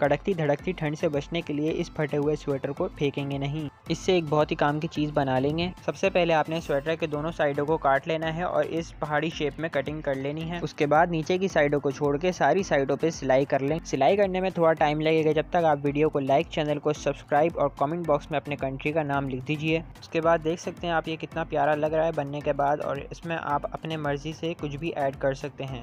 कड़कती धड़कती ठंड से बचने के लिए इस फटे हुए स्वेटर को फेंकेंगे नहीं इससे एक बहुत ही काम की चीज़ बना लेंगे सबसे पहले आपने स्वेटर के दोनों साइडों को काट लेना है और इस पहाड़ी शेप में कटिंग कर लेनी है उसके बाद नीचे की साइडों को छोड़ के सारी साइडों पे सिलाई कर लें सिलाई करने में थोड़ा टाइम लगेगा जब तक आप वीडियो को लाइक चैनल को सब्सक्राइब और कॉमेंट बॉक्स में अपने कंट्री का नाम लिख दीजिए उसके बाद देख सकते हैं आप ये कितना प्यारा लग रहा है बनने के बाद और इसमें आप अपने मर्जी से कुछ भी ऐड कर सकते हैं